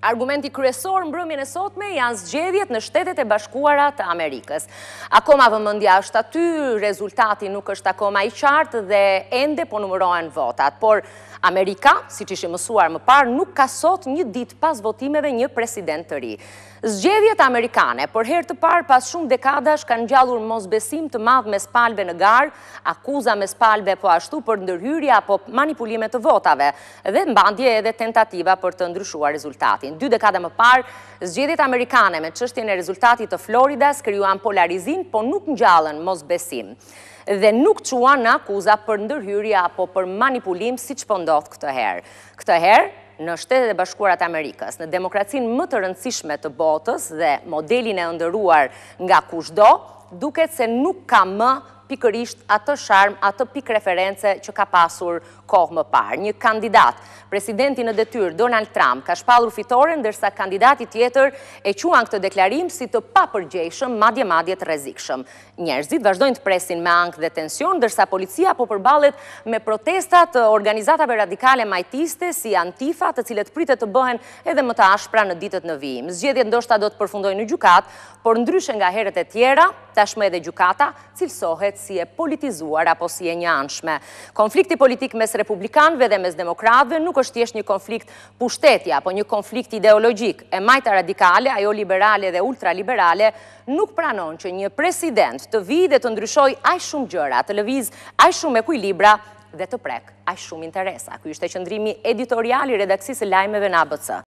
Argumenti kryesor mbrëmjën e sotme janë zgjedhjet në shtetet e bashkuara të Amerikës. Akoma vëmëndja është aty, rezultati nuk është akoma i qartë dhe ende po numërojnë votat. Por Amerika, si që ishë mësuar më parë, nuk ka sot një dit pas votimeve një president të ri. Zgjedhjet Amerikane, për herë të parë pas shumë dekadash, kanë gjallur mos besim të madhë me spalbe në garë, akuza me spalbe po ashtu për ndërhyrja apo manipulimet të votave dhe mbandje edhe tentativa për të ndryshua rezultatin. Biden. Dy dekada më parë, zgjedit Amerikane me qështjen e rezultatit të Florida skryuan polarizin, po nuk në gjallën mos besim dhe nuk quan në akuza për ndërhyrja apo për manipulim si që pëndodhë po këtë herë. Këtë herë, në shtetet e bashkurat Amerikës, në demokracin më të rëndësishme të botës dhe modelin e ndëruar nga kushdo, duket se nuk ka më pikërisht atë sharm, atë pik reference që ka pasur kohë më parë. Një kandidat, presidenti në detyr, Donald Trump, ka shpalur fitoren, dërsa kandidati tjetër e quan këtë deklarim si të papërgjeshëm, madje madje të rezikshëm. Njerëzit vazhdojnë të presin me angë dhe tension, dërsa policia po përbalet me protestat të organizatave radikale majtiste si antifa të cilet pritet të bëhen edhe më të ashpra në ditët në vijim. Zgjedhjet ndoshta do të përfundoj në gjukat, por ndryshën nga heret e tjera, t tashme edhe gjukata, cilësohet si e politizuar apo si e një anshme. Konflikti politik mes republikanve dhe mes demokratve nuk është tjesht një konflikt pushtetja, apo një konflikt ideologjik. E majta radikale, ajo liberale dhe ultraliberale, nuk pranon që një president të vi dhe të ndryshoj aj shumë gjëra, të lëviz aj shumë e libra dhe të prek, aj shumë interesa. Kuj është e qëndrimi editoriali redaksisë lajmeve në ABC.